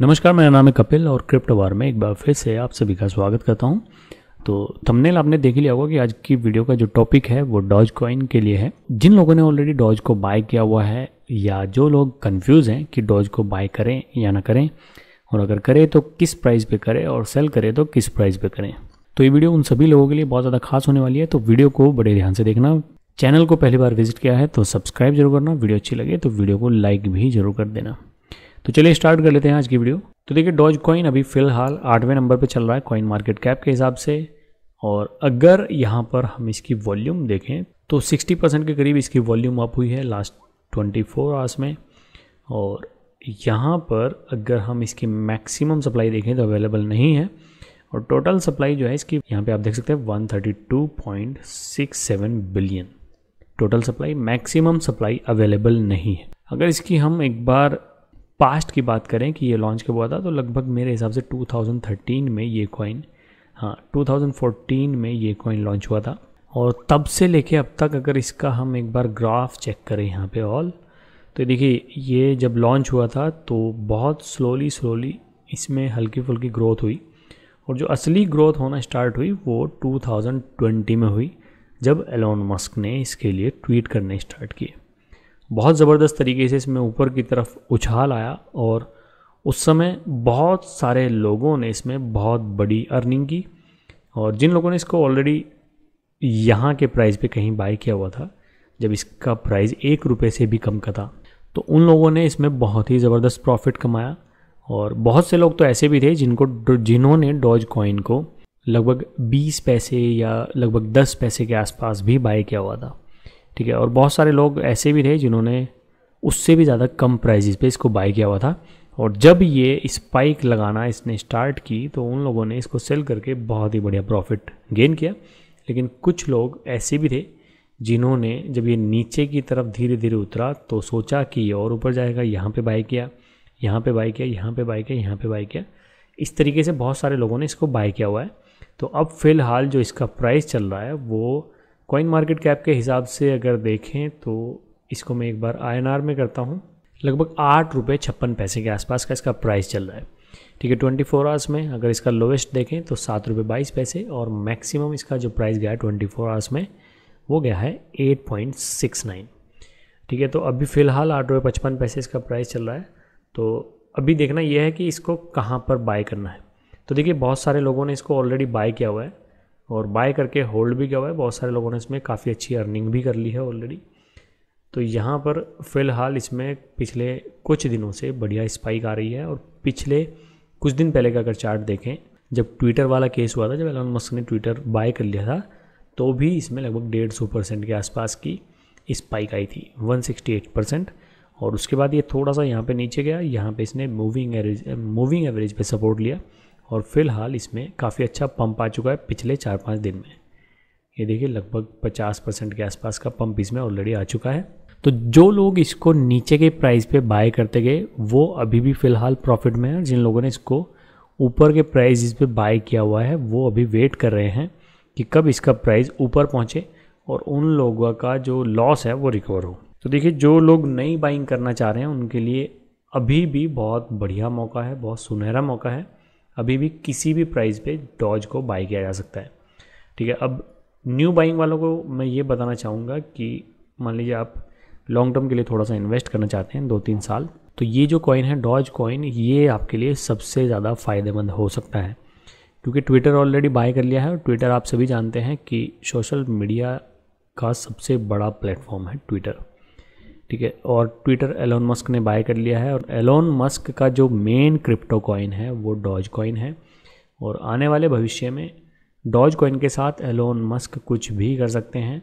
नमस्कार मेरा नाम है कपिल और क्रिप्टोवार में एक बार फिर से आप सभी का स्वागत करता हूं तो थंबनेल आपने देख लिया होगा कि आज की वीडियो का जो टॉपिक है वो डॉज कॉइन के लिए है जिन लोगों ने ऑलरेडी डॉज को बाय किया हुआ है या जो लोग कंफ्यूज हैं कि डॉज को बाय करें या ना करें और अगर करें तो किस प्राइस पर करें और सेल करें तो किस प्राइस पर करें तो ये वीडियो उन सभी लोगों के लिए बहुत ज़्यादा खास होने वाली है तो वीडियो को बड़े ध्यान से देखना चैनल को पहली बार विजिट किया है तो सब्सक्राइब जरूर करना वीडियो अच्छी लगे तो वीडियो को लाइक भी जरूर कर देना तो चलिए स्टार्ट कर लेते हैं आज की वीडियो तो देखिए डॉज कॉइन अभी फ़िलहाल आठवें नंबर पर चल रहा है कॉइन मार्केट कैप के हिसाब से और अगर यहाँ पर हम इसकी वॉल्यूम देखें तो 60 परसेंट के करीब इसकी वॉल्यूम अप हुई है लास्ट 24 फोर आवर्स में और यहाँ पर अगर हम इसकी मैक्सिमम सप्लाई देखें तो अवेलेबल नहीं है और टोटल सप्लाई जो है इसकी यहाँ पे आप देख सकते हैं seven billion total supply maximum supply available नहीं है अगर इसकी हम एक बार पास्ट की बात करें कि ये लॉन्च कब हुआ था तो लगभग मेरे हिसाब से 2013 में ये कॉइन हाँ 2014 में ये कॉइन लॉन्च हुआ था और तब से लेके अब तक अगर इसका हम एक बार ग्राफ चेक करें यहाँ पे ऑल तो देखिए ये जब लॉन्च हुआ था तो बहुत स्लोली स्लोली इसमें हल्की फुल्की ग्रोथ हुई और जो असली ग्रोथ होना स्टार्ट हुई वो 2020 में हुई जब एलोन मस्क ने इसके लिए ट्वीट करने स्टार्ट किए बहुत ज़बरदस्त तरीके से इसमें ऊपर की तरफ उछाल आया और उस समय बहुत सारे लोगों ने इसमें बहुत बड़ी अर्निंग की और जिन लोगों ने इसको ऑलरेडी यहाँ के प्राइस पे कहीं बाई किया हुआ था जब इसका प्राइस एक रुपये से भी कम का था तो उन लोगों ने इसमें बहुत ही ज़बरदस्त प्रॉफिट कमाया और बहुत से लोग तो ऐसे भी थे जिनको जिन्होंने डॉज कॉइन को लगभग 20 पैसे या लगभग 10 पैसे के आसपास भी बाय किया हुआ था ठीक है और बहुत सारे लोग ऐसे भी थे जिन्होंने उससे भी ज़्यादा कम प्राइजेस पे इसको बाई किया हुआ था और जब ये स्पाइक लगाना इसने स्टार्ट की तो उन लोगों ने इसको सेल करके बहुत ही बढ़िया प्रॉफिट गेन किया लेकिन कुछ लोग ऐसे भी थे जिन्होंने जब ये नीचे की तरफ धीरे धीरे उतरा तो सोचा कि ये और ऊपर जाएगा यहाँ पे बाई किया यहाँ पे बाई किया यहाँ पे बाई किया यहाँ पे बाई किया इस तरीके से बहुत सारे लोगों ने इसको बाई किया हुआ है तो अब फ़िलहाल जो इसका प्राइस चल रहा है वो कॉइन मार्केट कैप के हिसाब से अगर देखें तो इसको मैं एक बार आई में करता हूँ लगभग आठ रुपये छप्पन पैसे के आसपास का इसका प्राइस चल रहा है ठीक है ट्वेंटी फोर आवर्स में अगर इसका लोवेस्ट देखें तो सात रुपये बाईस पैसे और मैक्सिमम इसका जो प्राइस गया है ट्वेंटी फोर आवर्स में वो गया है एट पॉइंट सिक्स नाइन ठीक है तो अभी फ़िलहाल आठ रुपये पचपन पैसे इसका प्राइस चल रहा है तो अभी देखना यह है कि इसको कहाँ पर बाय करना है तो देखिए बहुत सारे लोगों ने इसको ऑलरेडी बाय किया हुआ है और बाय करके होल्ड भी किया हुआ है बहुत सारे लोगों ने इसमें काफ़ी अच्छी अर्निंग भी कर ली है ऑलरेडी तो यहाँ पर फ़िलहाल इसमें पिछले कुछ दिनों से बढ़िया स्पाइक आ रही है और पिछले कुछ दिन पहले का अगर चार्ट देखें जब ट्विटर वाला केस हुआ था जब एलन मस्क ने ट्विटर बाय कर लिया था तो भी इसमें लगभग डेढ़ सौ परसेंट के आसपास की स्पाइक आई थी 168 परसेंट और उसके बाद ये थोड़ा सा यहाँ पे नीचे गया यहाँ पे इसने मूविंग एवरेज मूविंग एवरेज पे सपोर्ट लिया और फिलहाल इसमें काफ़ी अच्छा पंप आ चुका है पिछले चार पाँच दिन में ये देखिए लगभग पचास परसेंट के आसपास का पंप इसमें ऑलरेडी आ चुका है तो जो लोग इसको नीचे के प्राइस पे बाय करते गए वो अभी भी फ़िलहाल प्रॉफिट में है जिन लोगों ने इसको ऊपर के प्राइस जिस पे बाय किया हुआ है वो अभी वेट कर रहे हैं कि कब इसका प्राइस ऊपर पहुँचे और उन लोगों का जो लॉस है वो रिकवर हो तो देखिए जो लोग नई बाइंग करना चाह रहे हैं उनके लिए अभी भी बहुत बढ़िया मौका है बहुत सुनहरा मौका है अभी भी किसी भी प्राइस पे डॉज को बाई किया जा सकता है ठीक है अब न्यू बाइंग वालों को मैं ये बताना चाहूँगा कि मान लीजिए आप लॉन्ग टर्म के लिए थोड़ा सा इन्वेस्ट करना चाहते हैं दो तीन साल तो ये जो कॉइन है डॉज कॉइन ये आपके लिए सबसे ज़्यादा फ़ायदेमंद हो सकता है क्योंकि ट्विटर ऑलरेडी बाय कर लिया है और ट्विटर आप सभी जानते हैं कि सोशल मीडिया का सबसे बड़ा प्लेटफॉर्म है ट्विटर ठीक है और ट्विटर एलोन मस्क ने बाय कर लिया है और एलोन मस्क का जो मेन क्रिप्टो कॉइन है वो डॉज कॉइन है और आने वाले भविष्य में डॉज कॉइन के साथ एलोन मस्क कुछ भी कर सकते हैं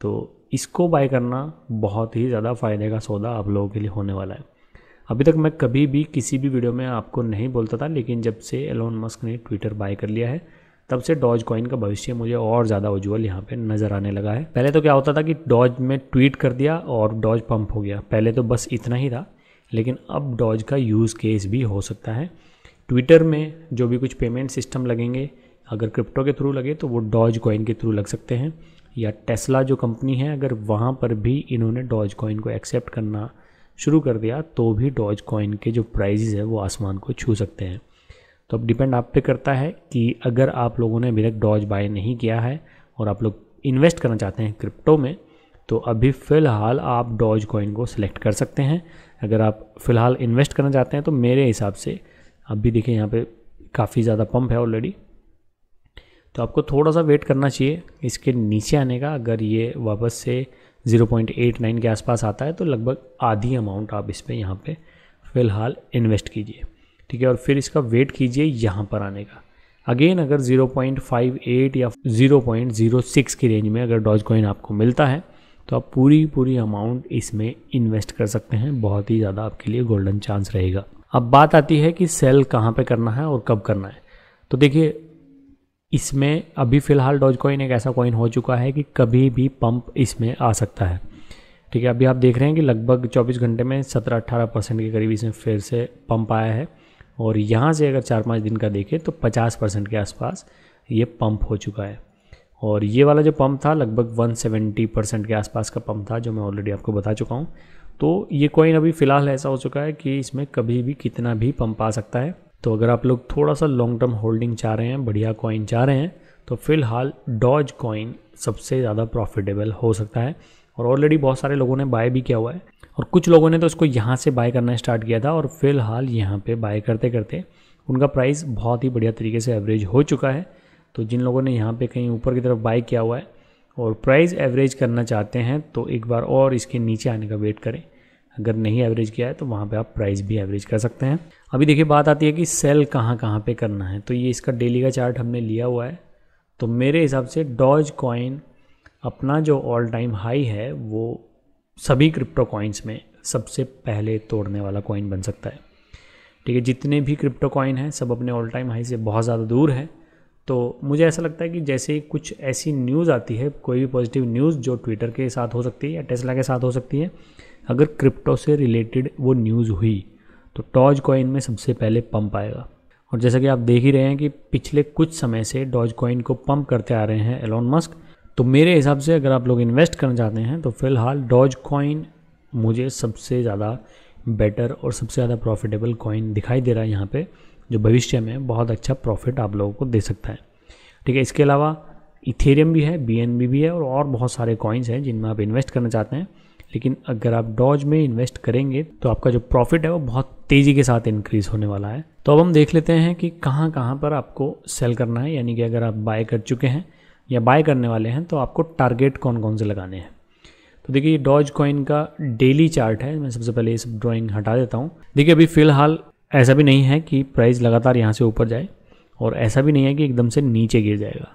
तो इसको बाय करना बहुत ही ज़्यादा फ़ायदे का सौदा आप लोगों के लिए होने वाला है अभी तक मैं कभी भी किसी भी वीडियो में आपको नहीं बोलता था लेकिन जब से एलोन मस्क ने ट्विटर बाय कर लिया है तब से डॉज कॉइन का भविष्य मुझे और ज़्यादा उज्ज्वल यहाँ पे नज़र आने लगा है पहले तो क्या होता था कि डॉज में ट्वीट कर दिया और डॉज पंप हो गया पहले तो बस इतना ही था लेकिन अब डॉज का यूज़ केस भी हो सकता है ट्विटर में जो भी कुछ पेमेंट सिस्टम लगेंगे अगर क्रिप्टो के थ्रू लगे तो वो डॉज कॉइन के थ्रू लग सकते हैं या टेस्ला जो कंपनी है अगर वहाँ पर भी इन्होंने डॉज कॉइन को एक्सेप्ट करना शुरू कर दिया तो भी डॉज कॉइन के जो प्राइजेज़ है वो आसमान को छू सकते हैं तो अब डिपेंड आप पे करता है कि अगर आप लोगों ने अभी तक डॉज बाय नहीं किया है और आप लोग इन्वेस्ट करना चाहते हैं क्रिप्टो में तो अभी फ़िलहाल आप डॉज कॉइन को सिलेक्ट कर सकते हैं अगर आप फ़िलहाल इन्वेस्ट करना चाहते हैं तो मेरे हिसाब से अभी देखिए यहाँ पर काफ़ी ज़्यादा पम्प है ऑलरेडी तो आपको थोड़ा सा वेट करना चाहिए इसके नीचे आने का अगर ये वापस से 0.89 के आसपास आता है तो लगभग आधी अमाउंट आप इस पर यहाँ पर फ़िलहाल इन्वेस्ट कीजिए ठीक है और फिर इसका वेट कीजिए यहाँ पर आने का अगेन अगर 0.58 या 0.06 की रेंज में अगर डॉज कॉइन आपको मिलता है तो आप पूरी पूरी अमाउंट इसमें इन्वेस्ट कर सकते हैं बहुत ही ज़्यादा आपके लिए गोल्डन चांस रहेगा अब बात आती है कि सेल कहाँ पे करना है और कब करना है तो देखिए इसमें अभी फ़िलहाल डॉज कॉइन एक ऐसा कॉइन हो चुका है कि कभी भी पंप इसमें आ सकता है ठीक है अभी आप देख रहे हैं कि लगभग 24 घंटे में 17-18 परसेंट के करीब इसमें फिर से पंप आया है और यहाँ से अगर चार पाँच दिन का देखें तो पचास परसेंट के आसपास ये पम्प हो चुका है और ये वाला जो पम्प था लगभग 170 परसेंट के आसपास का पम्प था जो मैं ऑलरेडी आपको बता चुका हूँ तो ये कॉइन अभी फ़िलहाल ऐसा हो चुका है कि इसमें कभी भी कितना भी पम्प आ सकता है तो अगर आप लोग थोड़ा सा लॉन्ग टर्म होल्डिंग चाह रहे हैं बढ़िया कॉइन चाह रहे हैं तो फ़िलहाल डॉज कॉइन सबसे ज़्यादा प्रॉफिटेबल हो सकता है और ऑलरेडी बहुत सारे लोगों ने बाय भी किया हुआ है और कुछ लोगों ने तो इसको यहाँ से बाय करना स्टार्ट किया था और फिलहाल यहाँ पे बाय करते करते उनका प्राइस बहुत ही बढ़िया तरीके से एवरेज हो चुका है तो जिन लोगों ने यहाँ पे कहीं ऊपर की तरफ बाय किया हुआ है और प्राइस एवरेज करना चाहते हैं तो एक बार और इसके नीचे आने का वेट करें अगर नहीं एवरेज किया है तो वहाँ पर आप प्राइस भी एवरेज कर सकते हैं अभी देखिए बात आती है कि सेल कहाँ कहाँ पर करना है तो ये इसका डेली का चार्ट हमने लिया हुआ है तो मेरे हिसाब से डॉज कॉइन अपना जो ऑल टाइम हाई है वो सभी क्रिप्टो कॉइन्स में सबसे पहले तोड़ने वाला कॉइन बन सकता है ठीक है जितने भी क्रिप्टो कॉइन हैं सब अपने ऑल टाइम हाई से बहुत ज़्यादा दूर हैं तो मुझे ऐसा लगता है कि जैसे ही कुछ ऐसी न्यूज़ आती है कोई भी पॉजिटिव न्यूज़ जो ट्विटर के साथ हो सकती है या टेस्ला के साथ हो सकती है अगर क्रिप्टो से रिलेटेड वो न्यूज़ हुई तो टॉज कॉइन में सबसे पहले पंप आएगा और जैसा कि आप देख ही रहे हैं कि पिछले कुछ समय से डॉज कॉइन को पंप करते आ रहे हैं एलोन मस्क तो मेरे हिसाब से अगर आप लोग इन्वेस्ट करना चाहते हैं तो फ़िलहाल डॉज कॉइन मुझे सबसे ज़्यादा बेटर और सबसे ज़्यादा प्रॉफिटेबल कॉइन दिखाई दे रहा है यहाँ पे जो भविष्य में बहुत अच्छा प्रॉफिट आप लोगों को दे सकता है ठीक है इसके अलावा इथेरियम भी है बी भी है और और बहुत सारे कॉइन्स हैं जिनमें आप इन्वेस्ट करना चाहते हैं लेकिन अगर आप डॉज में इन्वेस्ट करेंगे तो आपका जो प्रॉफिट है वो बहुत तेज़ी के साथ इंक्रीज होने वाला है तो अब हम देख लेते हैं कि कहाँ कहाँ पर आपको सेल करना है यानी कि अगर आप बाय कर चुके हैं या बाय करने वाले हैं तो आपको टारगेट कौन कौन से लगाने हैं तो देखिए ये डॉज कॉइन का डेली चार्ट है मैं सबसे पहले ये सब ड्राइंग हटा देता हूँ देखिए अभी फ़िलहाल ऐसा भी नहीं है कि प्राइस लगातार यहाँ से ऊपर जाए और ऐसा भी नहीं है कि एकदम से नीचे गिर जाएगा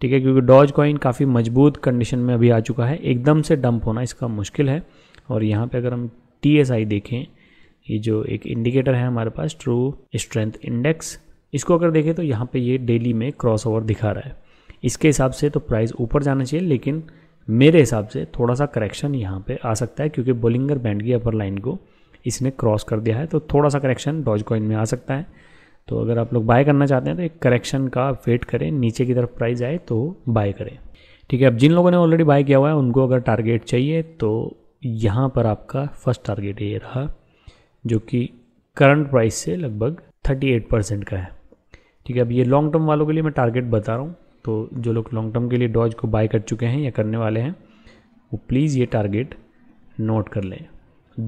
ठीक है क्योंकि डॉज कॉइन काफ़ी मजबूत कंडीशन में अभी आ चुका है एकदम से डंप होना इसका मुश्किल है और यहाँ पर अगर हम टी एस आई देखें ये जो एक इंडिकेटर है हमारे पास ट्रू स्ट्रेंथ इंडेक्स इसको अगर देखें तो यहाँ पर ये डेली में क्रॉस ओवर दिखा रहा है इसके हिसाब से तो प्राइस ऊपर जाना चाहिए लेकिन मेरे हिसाब से थोड़ा सा करेक्शन यहाँ पे आ सकता है क्योंकि बोलिंगर बैंड की अपर लाइन को इसने क्रॉस कर दिया है तो थोड़ा सा करेक्शन डॉज कॉइन में आ सकता है तो अगर आप लोग बाय करना चाहते हैं तो एक करेक्शन का वेट करें नीचे की तरफ प्राइस आए तो बाय करें ठीक है अब जिन लोगों ने ऑलरेडी बाय किया हुआ है उनको अगर टारगेट चाहिए तो यहाँ पर आपका फर्स्ट टारगेट ये रहा जो कि करंट प्राइस से लगभग 38 परसेंट का है ठीक है अब ये लॉन्ग टर्म वालों के लिए मैं टारगेट बता रहा हूँ तो जो लोग लॉन्ग टर्म के लिए डॉज को बाय कर चुके हैं या करने वाले हैं वो प्लीज़ ये टारगेट नोट कर लें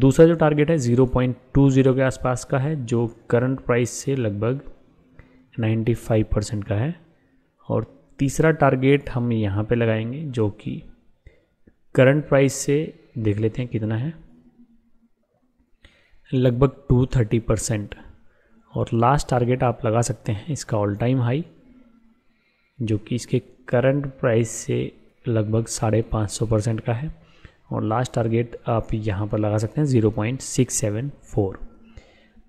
दूसरा जो टारगेट है 0.20 के आसपास का है जो करंट प्राइस से लगभग 95 परसेंट का है और तीसरा टारगेट हम यहाँ पे लगाएंगे जो कि करंट प्राइस से देख लेते हैं कितना है लगभग 230 परसेंट और लास्ट टारगेट आप लगा सकते हैं इसका ऑल टाइम हाई जो कि इसके करंट प्राइस से लगभग साढ़े पाँच सौ परसेंट का है और लास्ट टारगेट आप यहाँ पर लगा सकते हैं zero point six seven four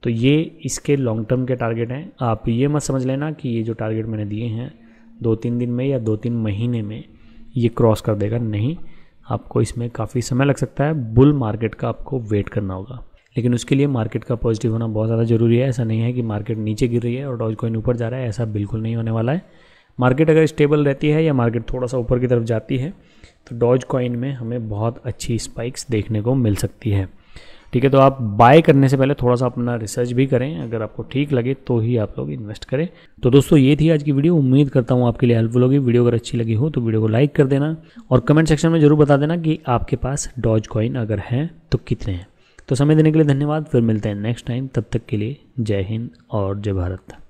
तो ये इसके लॉन्ग टर्म के टारगेट हैं आप ये मत समझ लेना कि ये जो टारगेट मैंने दिए हैं दो तीन दिन में या दो तीन महीने में ये क्रॉस कर देगा नहीं आपको इसमें काफ़ी समय लग सकता है बुल मार्केट का आपको वेट करना होगा लेकिन उसके लिए मार्केट का पॉजिटिव होना बहुत ज़्यादा ज़रूरी है ऐसा नहीं है कि मार्केट नीचे गिर रही है और डॉज कॉइन ऊपर जा रहा है ऐसा बिल्कुल नहीं होने वाला है मार्केट अगर स्टेबल रहती है या मार्केट थोड़ा सा ऊपर की तरफ जाती है तो डॉज कॉइन में हमें बहुत अच्छी स्पाइक्स देखने को मिल सकती है ठीक है तो आप बाय करने से पहले थोड़ा सा अपना रिसर्च भी करें अगर आपको ठीक लगे तो ही आप लोग इन्वेस्ट करें तो दोस्तों ये थी आज की वीडियो उम्मीद करता हूँ आपके लिए हेल्पफुल होगी वीडियो अगर अच्छी लगी हो तो वीडियो को लाइक कर देना और कमेंट सेक्शन में ज़रूर बता देना कि आपके पास डॉज कॉइन अगर हैं तो कितने हैं तो समय देने के लिए धन्यवाद फिर मिलते हैं नेक्स्ट टाइम तब तक के लिए जय हिंद और जय भारत